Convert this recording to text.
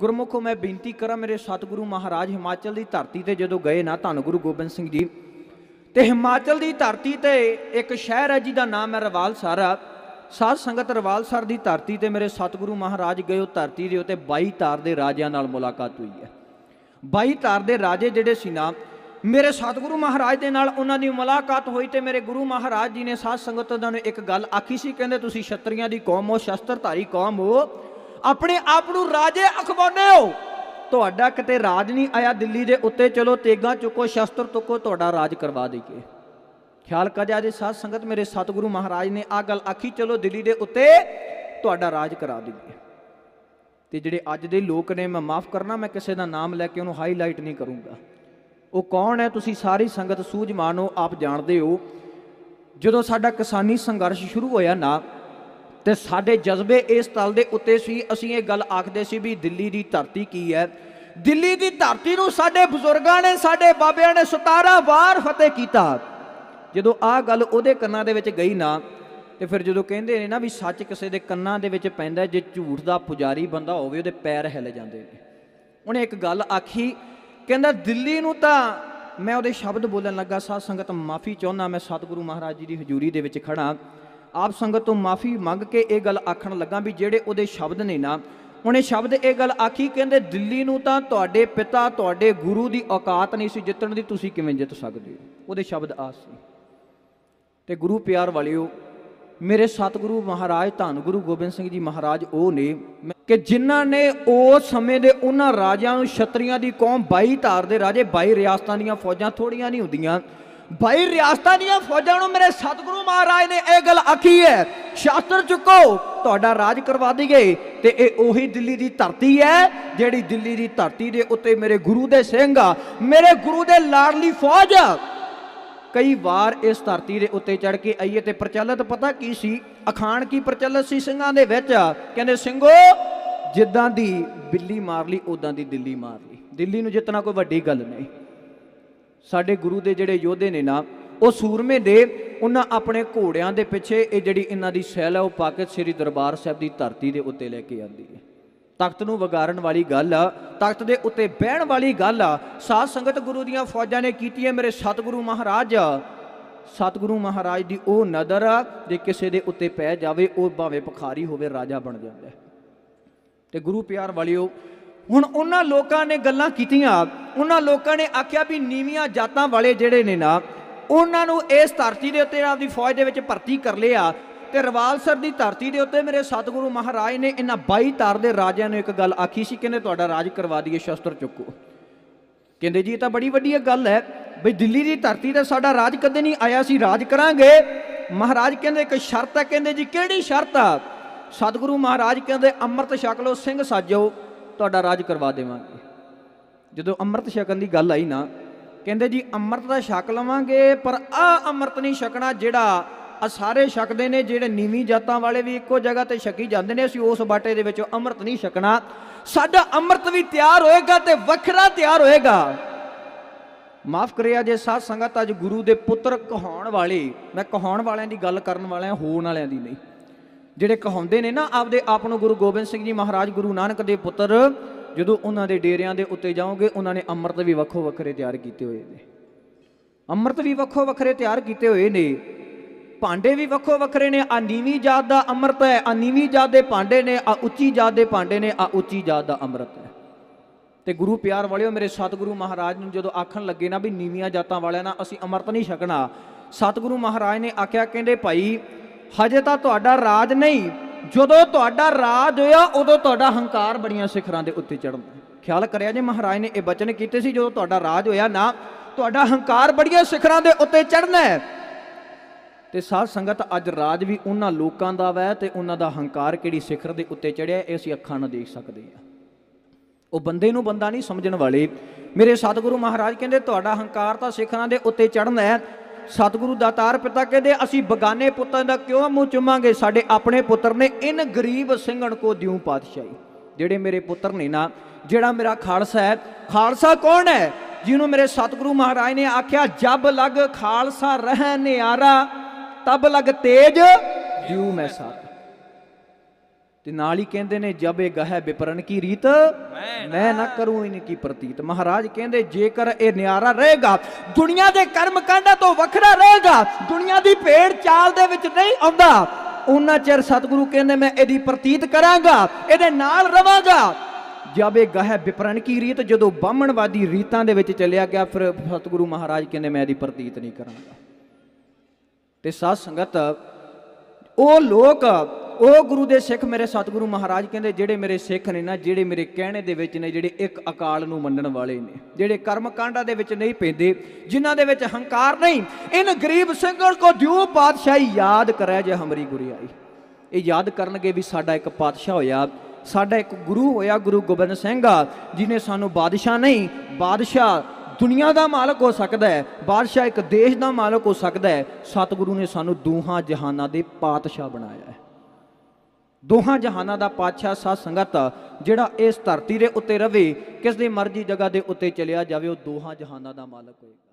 ਗੁਰਮੁਖੋ ਮੈਂ ਬੇਨਤੀ ਕਰਾਂ ਮੇਰੇ ਸਤਿਗੁਰੂ ਮਹਾਰਾਜ ਹਿਮਾਚਲ ਦੀ ਧਰਤੀ ਤੇ ਜਦੋਂ ਗਏ ਨਾ ਧੰਨ ਗੁਰੂ ਗੋਬਿੰਦ ਸਿੰਘ ਜੀ ਤੇ ਹਿਮਾਚਲ ਦੀ ਧਰਤੀ ਤੇ ਇੱਕ ਸ਼ਹਿਰ ਹੈ ਜਿਹਦਾ ਨਾਮ ਹੈ ਰਵਾਲਸਰ ਸਾਧ ਸੰਗਤ ਰਵਾਲਸਰ ਦੀ ਧਰਤੀ ਤੇ ਮੇਰੇ ਸਤਿਗੁਰੂ ਮਹਾਰਾਜ ਗਏ ਉਹ ਧਰਤੀ ਦੇ ਉਤੇ 22 ਤਾਰ ਦੇ ਰਾਜਿਆਂ ਨਾਲ ਮੁਲਾਕਾਤ ਹੋਈ ਹੈ 22 ਤਾਰ ਦੇ ਰਾਜੇ ਜਿਹੜੇ ਸੀ ਨਾ ਮੇਰੇ ਸਤਿਗੁਰੂ ਮਹਾਰਾਜ ਦੇ ਨਾਲ ਉਹਨਾਂ ਦੀ ਮੁਲਾਕਾਤ ਹੋਈ ਤੇ ਮੇਰੇ ਗੁਰੂ ਮਹਾਰਾਜ ਜੀ ਨੇ ਸਾਧ ਸੰਗਤ ਨੂੰ ਇੱਕ ਗੱਲ ਆਖੀ ਸੀ ਕਹਿੰਦੇ ਤੁਸੀਂ ਛਤਰੀਆਂ ਦੀ ਕੌਮ ਹੋ ਸ਼ਸਤਰਧਾਰੀ ਕੌਮ ਹੋ ਆਪਣੇ ਆਪ ਨੂੰ ਰਾਜੇ ਅਖਵਾਉਨੇ ਹੋ ਤੁਹਾਡਾ ਕਿਤੇ ਰਾਜ ਨਹੀਂ ਆਇਆ ਦਿੱਲੀ ਦੇ ਉੱਤੇ ਚਲੋ ਤੇਗਾ ਚੁੱਕੋ ਸ਼ਸਤਰ ਤੁੱਕੋ ਤੁਹਾਡਾ ਰਾਜ ਕਰਵਾ ਦੇਈਏ ਖਿਆਲ ਕਰਿਆ ਜੇ ਸਾਧ ਸੰਗਤ ਮੇਰੇ ਸਤਿਗੁਰੂ ਮਹਾਰਾਜ ਨੇ ਆ ਗੱਲ ਆਖੀ ਚਲੋ ਦਿੱਲੀ ਦੇ ਉੱਤੇ ਤੁਹਾਡਾ ਰਾਜ ਕਰਾ ਦੇਈਏ ਤੇ ਜਿਹੜੇ ਅੱਜ ਦੇ ਲੋਕ ਨੇ ਮੈਂ ਮਾਫ ਕਰਨਾ ਮੈਂ ਕਿਸੇ ਦਾ ਨਾਮ ਲੈ ਕੇ ਉਹਨੂੰ ਹਾਈਲਾਈਟ ਨਹੀਂ ਕਰੂੰਗਾ ਉਹ ਕੌਣ ਹੈ ਤੁਸੀਂ ਸਾਰੀ ਸੰਗਤ ਸੂਝ ਮਾਨੋ ਆਪ ਜਾਣਦੇ ਹੋ ਜਦੋਂ ਸਾਡਾ ਕਿਸਾਨੀ ਸੰਘਰਸ਼ ਸ਼ੁਰੂ ਹੋਇਆ ਨਾ ਤੇ ਸਾਡੇ ਜਜ਼ਬੇ ਇਸ ਤਲ ਦੇ ਉੱਤੇ ਸੀ ਅਸੀਂ ਇਹ ਗੱਲ ਆਖਦੇ ਸੀ ਵੀ ਦਿੱਲੀ ਦੀ ਧਰਤੀ ਕੀ ਹੈ ਦਿੱਲੀ ਦੀ ਧਰਤੀ ਨੂੰ ਸਾਡੇ ਬਜ਼ੁਰਗਾਂ ਨੇ ਸਾਡੇ ਬਾਬਿਆਂ ਨੇ 17 ਵਾਰ ਫਤਿਹ ਕੀਤਾ ਜਦੋਂ ਆਹ ਗੱਲ ਉਹਦੇ ਕੰਨਾਂ ਦੇ ਵਿੱਚ ਗਈ ਨਾ ਤੇ ਫਿਰ ਜਦੋਂ ਕਹਿੰਦੇ ਨੇ ਨਾ ਵੀ ਸੱਚ ਕਿਸੇ ਦੇ ਕੰਨਾਂ ਦੇ ਵਿੱਚ ਪੈਂਦਾ ਜੇ ਝੂਠ ਦਾ ਪੁਜਾਰੀ ਬੰਦਾ ਹੋਵੇ ਉਹਦੇ ਪੈਰ ਹਿੱਲ ਜਾਂਦੇ ਨੇ ਉਹਨੇ ਇੱਕ ਗੱਲ ਆਖੀ ਕਹਿੰਦਾ ਦਿੱਲੀ ਨੂੰ ਤਾਂ ਮੈਂ ਉਹਦੇ ਸ਼ਬਦ ਬੋਲਣ ਲੱਗਾ ਸਾਧ ਸੰਗਤ ਮਾਫੀ ਚਾਹੁੰਦਾ ਮੈਂ ਸਤਿਗੁਰੂ ਮਹਾਰਾਜ ਜੀ ਦੀ ਹਜ਼ੂਰੀ ਦੇ ਵਿੱਚ ਖੜਾ ਆਪ ਸੰਗਤ ਤੋਂ ਮਾਫੀ ਮੰਗ ਕੇ ਇਹ ਗੱਲ ਆਖਣ ਲੱਗਾ ਵੀ ਜਿਹੜੇ ਉਹਦੇ ਸ਼ਬਦ ਨੇ ਨਾ ਉਹਨੇ ਸ਼ਬਦ ਇਹ ਗੱਲ ਆਖੀ ਕਹਿੰਦੇ ਦਿੱਲੀ ਨੂੰ ਤਾਂ ਤੁਹਾਡੇ ਪਿਤਾ ਤੁਹਾਡੇ ਗੁਰੂ ਦੀ ਔਕਾਤ ਨਹੀਂ ਸੀ ਜਿੱਤਣ ਦੀ ਤੁਸੀਂ ਕਿਵੇਂ ਜਿੱਤ ਸਕਦੇ ਹੋ ਉਹਦੇ ਸ਼ਬਦ ਆ ਸੀ ਤੇ ਗੁਰੂ ਪਿਆਰ ਵਾਲਿਓ ਮੇਰੇ ਸਤਿਗੁਰੂ ਮਹਾਰਾਜ ਧੰਨ ਗੁਰੂ ਗੋਬਿੰਦ ਸਿੰਘ ਜੀ ਮਹਾਰਾਜ ਉਹ ਨੇ ਕਿ ਜਿਨ੍ਹਾਂ ਨੇ ਉਸ ਸਮੇਂ ਦੇ ਉਹਨਾਂ ਰਾਜਿਆਂ ਨੂੰ ਛਤਰੀਆਂ ਦੀ ਕੌਮ 22 ਧਾਰ ਦੇ ਰਾਜੇ 22 ਰਿਆਸਤਾਂ ਦੀਆਂ ਫੌਜਾਂ ਥੋੜੀਆਂ ਨਹੀਂ ਹੁੰਦੀਆਂ ਭਾਈ ਰਿਆਸਤਾਂ ਦੀਆਂ ਫੌਜਾਂ ਨੂੰ ਮੇਰੇ ਸਤਿਗੁਰੂ ਮਹਾਰਾਜ ਨੇ ਇਹ ਗੱਲ ਆਖੀ ਹੈ ਸ਼ਾਸਤਰ ਚੁੱਕੋ ਤੁਹਾਡਾ ਰਾਜ ਕਰਵਾ ਦਈਏ ਤੇ ਇਹ ਉਹੀ ਦਿੱਲੀ ਦੀ ਧਰਤੀ ਹੈ ਜਿਹੜੀ ਦਿੱਲੀ ਦੀ ਧਰਤੀ ਦੇ ਉੱਤੇ ਮੇਰੇ ਗੁਰੂ ਦੇ ਸਿੰਘ ਆ ਮੇਰੇ ਗੁਰੂ ਦੇ ਲਾਡਲੀ ਫੌਜ ਕਈ ਵਾਰ ਇਸ ਧਰਤੀ ਦੇ ਉੱਤੇ ਚੜ ਕੇ ਆਈਏ ਤੇ ਪ੍ਰਚਲਿਤ ਪਤਾ ਕੀ ਸੀ ਅਖਾਣ ਕੀ ਪ੍ਰਚਲਿਤ ਸੀ ਸਿੰਘਾਂ ਦੇ ਵਿੱਚ ਕਹਿੰਦੇ ਸਿੰਘੋ ਜਿੱਦਾਂ ਦੀ ਬਿੱਲੀ ਮਾਰ ਲਈ ਉਦਾਂ ਦੀ ਦਿੱਲੀ ਮਾਰ ਲਈ ਦਿੱਲੀ ਨੂੰ ਜਿੱਤਣਾ ਕੋਈ ਵੱਡੀ ਗੱਲ ਨਹੀਂ ਸਾਡੇ ਗੁਰੂ ਦੇ ਜਿਹੜੇ ਯੋਧੇ ਨੇ ਨਾ ਉਹ ਸੂਰਮੇ ਦੇ ਉਹਨਾਂ ਆਪਣੇ ਘੋੜਿਆਂ ਦੇ ਪਿੱਛੇ ਇਹ ਜਿਹੜੀ ਇਹਨਾਂ ਦੀ ਸੈਲ ਹੈ ਉਹ ਪਾਕਤ ਸ੍ਰੀ ਦਰਬਾਰ ਸਾਹਿਬ ਦੀ ਧਰਤੀ ਦੇ ਉੱਤੇ ਲੈ ਕੇ ਆਂਦੀ ਹੈ ਤਖਤ ਨੂੰ ਵਿਗਾਰਨ ਵਾਲੀ ਗੱਲ ਆ ਤਖਤ ਦੇ ਉੱਤੇ ਬਹਿਣ ਵਾਲੀ ਗੱਲ ਆ ਸਾਧ ਸੰਗਤ ਗੁਰੂ ਦੀਆਂ ਫੌਜਾਂ ਨੇ ਕੀਤੀ ਹੈ ਮੇਰੇ ਸਤਿਗੁਰੂ ਮਹਾਰਾਜ ਸਤਿਗੁਰੂ ਮਹਾਰਾਜ ਦੀ ਉਹ ਨਦਰ ਆ ਜੇ ਕਿਸੇ ਦੇ ਉੱਤੇ ਪੈ ਜਾਵੇ ਉਹ ਭਾਵੇਂ ਭਖਾਰੀ ਹੋਵੇ ਰਾਜਾ ਬਣ ਜਾਂਦਾ ਤੇ ਗੁਰੂ ਪਿਆਰ ਵਾਲਿਓ ਹੁਣ ਉਹਨਾਂ ਲੋਕਾਂ ਨੇ ਗੱਲਾਂ ਕੀਤੀਆਂ ਉਹਨਾਂ ਲੋਕਾਂ ਨੇ ਆਖਿਆ ਵੀ ਨੀਵੀਆਂ ਜਾਤਾਂ ਵਾਲੇ ਜਿਹੜੇ ਨੇ ਨਾ ਉਹਨਾਂ ਨੂੰ ਇਸ ਧਰਤੀ ਦੇ ਉੱਤੇ ਆਪਦੀ ਫੌਜ ਦੇ ਵਿੱਚ ਭਰਤੀ ਕਰ ਲਿਆ ਤੇ ਰਵਾਲਸਰ ਦੀ ਧਰਤੀ ਦੇ ਉੱਤੇ ਮੇਰੇ ਸਤਿਗੁਰੂ ਮਹਾਰਾਜ ਨੇ ਇਹਨਾਂ 22 ਤਾਰ ਦੇ ਰਾਜਿਆਂ ਨੂੰ ਇੱਕ ਗੱਲ ਆਖੀ ਸੀ ਕਿਨੇ ਤੁਹਾਡਾ ਰਾਜ ਕਰਵਾ ਦਈਏ ਸ਼ਸਤਰ ਚੁੱਕੋ ਕਹਿੰਦੇ ਜੀ ਇਹ ਤਾਂ ਬੜੀ ਵੱਡੀ ਗੱਲ ਹੈ ਬਈ ਦਿੱਲੀ ਦੀ ਧਰਤੀ ਤੇ ਸਾਡਾ ਰਾਜ ਕਦੇ ਨਹੀਂ ਆਇਆ ਸੀ ਰਾਜ ਕਰਾਂਗੇ ਮਹਾਰਾਜ ਕਹਿੰਦੇ ਇੱਕ ਸ਼ਰਤ ਹੈ ਕਹਿੰਦੇ ਜੀ ਕਿਹੜੀ ਸ਼ਰਤ ਆ ਸਤਿਗੁਰੂ ਮਹਾਰਾਜ ਕਹਿੰਦੇ ਅੰਮ੍ਰਿਤ ਛਕ ਲਓ ਸਿੰਘ ਸਾਜੋ ਤੁਹਾਡਾ ਰਾਜ ਕਰਵਾ ਦੇਵਾਂਗੇ ਜਦੋਂ ਅੰਮ੍ਰਿਤ ਛਕਣ ਦੀ ਗੱਲ ਆਈ ਨਾ ਕਹਿੰਦੇ ਜੀ ਅੰਮ੍ਰਿਤ ਦਾ ਛਕ ਲਵਾਂਗੇ ਪਰ ਆ ਅੰਮ੍ਰਿਤ ਨਹੀਂ ਛਕਣਾ ਜਿਹੜਾ ਆ ਸਾਰੇ ਛਕਦੇ ਨੇ ਜਿਹੜੇ ਨੀਵੀਂ ਜਾਤਾਂ ਵਾਲੇ ਵੀ ਇੱਕੋ ਜਗ੍ਹਾ ਤੇ ਛਕੀ ਜਾਂਦੇ ਨੇ ਅਸੀਂ ਉਸ ਬਾਟੇ ਦੇ ਵਿੱਚੋਂ ਅੰਮ੍ਰਿਤ ਨਹੀਂ ਛਕਣਾ ਸਾਡਾ ਅੰਮ੍ਰਿਤ ਵੀ ਤਿਆਰ ਹੋਏਗਾ ਤੇ ਵੱਖਰਾ ਤਿਆਰ ਹੋਏਗਾ ਮਾਫ ਕਰਿਆ ਜੇ ਸਾਧ ਸੰਗਤ ਅੱਜ ਗੁਰੂ ਦੇ ਪੁੱਤਰ ਕਹਾਉਣ ਵਾਲੇ ਮੈਂ ਕਹਾਉਣ ਵਾਲਿਆਂ ਦੀ ਗੱਲ ਕਰਨ ਵਾਲਿਆਂ ਹੋਣ ਵਾਲਿਆਂ ਦੀ ਨਹੀਂ ਜਿਹੜੇ ਕਹਾਉਂਦੇ ਨੇ ਨਾ ਆਪਦੇ ਆਪ ਨੂੰ ਗੁਰੂ ਗੋਬਿੰਦ ਸਿੰਘ ਜੀ ਮਹਾਰਾਜ ਗੁਰੂ ਨਾਨਕ ਦੇ ਪੁੱਤਰ ਜਦੋਂ ਉਹਨਾਂ ਦੇ ਡੇਰਿਆਂ ਦੇ ਉੱਤੇ ਜਾਓਗੇ ਉਹਨਾਂ ਨੇ ਅੰਮ੍ਰਿਤ ਵੀ ਵੱਖੋ ਵੱਖਰੇ ਤਿਆਰ ਕੀਤੇ ਹੋਏ ਨੇ ਅੰਮ੍ਰਿਤ ਵੀ ਵੱਖੋ ਵੱਖਰੇ ਤਿਆਰ ਕੀਤੇ ਹੋਏ ਨੇ ਭਾਂਡੇ ਵੀ ਵੱਖੋ ਵੱਖਰੇ ਨੇ ਆ ਨੀਵੀਂ ਜਾਤ ਦਾ ਅੰਮ੍ਰਿਤ ਹੈ ਆ ਨੀਵੀਂ ਜਾਤ ਦੇ ਭਾਂਡੇ ਨੇ ਆ ਉੱਚੀ ਜਾਤ ਦੇ ਭਾਂਡੇ ਨੇ ਆ ਉੱਚੀ ਜਾਤ ਦਾ ਅੰਮ੍ਰਿਤ ਹੈ ਤੇ ਗੁਰੂ ਪਿਆਰ ਵਾਲਿਓ ਮੇਰੇ ਸਤਿਗੁਰੂ ਮਹਾਰਾਜ ਨੂੰ ਜਦੋਂ ਆਖਣ ਲੱਗੇ ਨਾ ਵੀ ਨੀਵੀਆਂ ਜਾਤਾਂ ਵਾਲਿਆਂ ਨਾਲ ਅਸੀਂ ਅੰਮ੍ਰਿਤ ਨਹੀਂ ਛਕਣਾ ਸਤਿਗੁਰੂ ਮਹਾਰਾਜ ਨੇ ਆਖਿਆ ਕਹਿੰਦੇ ਭਾਈ ਹਜੇ ਤਾਂ ਤੁਹਾਡਾ ਰਾਜ ਨਹੀਂ ਜਦੋਂ ਤੁਹਾਡਾ ਰਾਜ ਹੋਇਆ ਉਦੋਂ ਤੁਹਾਡਾ ਹੰਕਾਰ ਬੜੀਆਂ ਸਿਖਰਾਂ ਦੇ ਉੱਤੇ ਚੜ੍ਹਦਾ ਖਿਆਲ ਕਰਿਆ ਜੇ ਮਹਾਰਾਜ ਨੇ ਇਹ ਬਚਨ ਕੀਤੇ ਸੀ ਜਦੋਂ ਤੁਹਾਡਾ ਰਾਜ ਹੋਇਆ ਨਾ ਤੁਹਾਡਾ ਹੰਕਾਰ ਬੜੀਆਂ ਸਿਖਰਾਂ ਦੇ ਉੱਤੇ ਚੜ੍ਹਨਾ ਹੈ ਤੇ ਸਾਧ ਸੰਗਤ ਅੱਜ ਰਾਜ ਵੀ ਉਹਨਾਂ ਲੋਕਾਂ ਦਾ ਵੈ ਤੇ ਉਹਨਾਂ ਦਾ ਹੰਕਾਰ ਕਿਹੜੀ ਸਿਖਰ ਦੇ ਉੱਤੇ ਚੜਿਆ ਇਹ ਅਸੀਂ ਅੱਖਾਂ ਨਾਲ ਦੇਖ ਸਕਦੇ ਹਾਂ ਉਹ ਬੰਦੇ ਨੂੰ ਬੰਦਾ ਨਹੀਂ ਸਮਝਣ ਵਾਲੇ ਮੇਰੇ ਸਤਿਗੁਰੂ ਮਹਾਰਾਜ ਕਹਿੰਦੇ ਤੁਹਾਡਾ ਹੰਕਾਰ ਤਾਂ ਸਿਖਰਾਂ ਦੇ ਉੱਤੇ ਚੜਨਾ ਹੈ ਸਤਿਗੁਰੂ ਦਾਤਾਰ ਪਿਤਾ ਕਹਿੰਦੇ ਅਸੀਂ ਬਗਾਨੇ ਪੁੱਤਾਂ ਦਾ ਕਿਉਂ ਮੂੰਹ ਚੁੰਮਾਂਗੇ ਸਾਡੇ ਆਪਣੇ ਪੁੱਤਰ ਨੇ ਇਨ ਗਰੀਬ ਸਿੰਘਣ ਕੋ ਦਿਉ ਪਾਤਸ਼ਾਹੀ ਜਿਹੜੇ ਮੇਰੇ ਪੁੱਤਰ ਨੇ ਨਾ ਜਿਹੜਾ ਮੇਰਾ ਖਾਲਸਾ ਹੈ ਖਾਲਸਾ ਕੌਣ ਹੈ ਜਿਹਨੂੰ ਮੇਰੇ ਸਤਿਗੁਰੂ ਮਹਾਰਾਜ ਨੇ ਆਖਿਆ ਜਬ ਲਗ ਖਾਲਸਾ ਰਹਿ ਨਿਆਰਾ ਤਬ ਲਗ ਤੇਜ ਦਿਉ ਮੈਂ ਸਾਥ ਤੇ ਨਾਲ ਹੀ ਕਹਿੰਦੇ ਨੇ ਜਬ ਇਹ ਗਹਿ ਬਿਪਰਨ ਕੀ ਰੀਤ ਮੈਂ ਨਾ ਕਰੂੰ ਇਨ ਕੀ ਪ੍ਰਤੀਤ ਮਹਾਰਾਜ ਕਹਿੰਦੇ ਜੇਕਰ ਇਹ ਨਿਆਰਾ ਰਹੇਗਾ ਦੁਨੀਆ ਦੇ ਕਰਮ ਕਾਂਡਾਂ ਤੋਂ ਵੱਖਰਾ ਰਹੇਗਾ ਦੁਨੀਆ ਦੀ ਭੇੜ ਚਾਲ ਦੇ ਵਿੱਚ ਨਹੀਂ ਆਉਂਦਾ ਉਹਨਾਂ ਚਿਰ ਸਤਿਗੁਰੂ ਕਹਿੰਦੇ ਮੈਂ ਇਹਦੀ ਪ੍ਰਤੀਤ ਕਰਾਂਗਾ ਇਹਦੇ ਨਾਲ ਰਵਾਂਗਾ ਜਬ ਇਹ ਗਹਿ ਵਿਪਰਨ ਕੀ ਰੀਤ ਜਦੋਂ ਬਾਹਮਣਵਾਦੀ ਰੀਤਾਂ ਦੇ ਵਿੱਚ ਚੱਲਿਆ ਗਿਆ ਫਿਰ ਸਤਿਗੁਰੂ ਮਹਾਰਾਜ ਕਹਿੰਦੇ ਮੈਂ ਇਹਦੀ ਪ੍ਰਤੀਤ ਨਹੀਂ ਕਰਾਂਗਾ ਤੇ ਸਾਧ ਸੰਗਤ ਉਹ ਲੋਕ ਉਹ ਗੁਰੂ ਦੇ ਸਿੱਖ ਮੇਰੇ ਸਤਿਗੁਰੂ ਮਹਾਰਾਜ ਕਹਿੰਦੇ ਜਿਹੜੇ ਮੇਰੇ ਸਿੱਖ ਨੇ ਨਾ ਜਿਹੜੇ ਮੇਰੇ ਕਹਿਣੇ ਦੇ ਵਿੱਚ ਨੇ ਜਿਹੜੇ ਇੱਕ ਅਕਾਲ ਨੂੰ ਮੰਨਣ ਵਾਲੇ ਨੇ ਜਿਹੜੇ ਕਰਮ ਕਾਂਡਾਂ ਦੇ ਵਿੱਚ ਨਹੀਂ ਪੈਂਦੇ ਜਿਨ੍ਹਾਂ ਦੇ ਵਿੱਚ ਹੰਕਾਰ ਨਹੀਂ ਇਨ ਗਰੀਬ ਸਿੰਘਾਂ ਕੋ ਦਿਉ ਪਾਤਸ਼ਾਹੀ ਯਾਦ ਕਰਿਆ ਜੇ ਹਮਰੀ ਗੁਰੀ ਆਈ ਇਹ ਯਾਦ ਕਰਨਗੇ ਵੀ ਸਾਡਾ ਇੱਕ ਪਾਤਸ਼ਾਹ ਹੋਇਆ ਸਾਡਾ ਇੱਕ ਗੁਰੂ ਹੋਇਆ ਗੁਰੂ ਗੋਬਿੰਦ ਸਿੰਘ ਆ ਜਿਨੇ ਸਾਨੂੰ ਬਾਦਸ਼ਾਹ ਨਹੀਂ ਬਾਦਸ਼ਾਹ ਦੁਨੀਆ ਦਾ ਮਾਲਕ ਹੋ ਸਕਦਾ ਹੈ ਬਾਦਸ਼ਾਹ ਇੱਕ ਦੇਸ਼ ਦਾ ਮਾਲਕ ਹੋ ਸਕਦਾ ਹੈ ਸਤਿਗੁਰੂ ਨੇ ਸਾਨੂੰ ਦੂਹਾਂ ਜਹਾਨਾਂ ਦੇ ਪਾਤਸ਼ਾਹ ਬਣਾਇਆ ਹੈ ਦੋਹਾਂ ਜਹਾਨਾਂ ਦਾ ਪਾਤਸ਼ਾਹ ਸਾਧ ਸੰਗਤ ਜਿਹੜਾ ਇਸ ਧਰਤੀ ਦੇ ਉੱਤੇ ਰਵੇ ਕਿਸ ਦੀ ਮਰਜ਼ੀ ਜਗ੍ਹਾ ਦੇ ਉੱਤੇ ਚਲਿਆ ਜਾਵੇ ਉਹ ਦੋਹਾਂ ਜਹਾਨਾਂ ਦਾ ਮਾਲਕ ਹੋਏ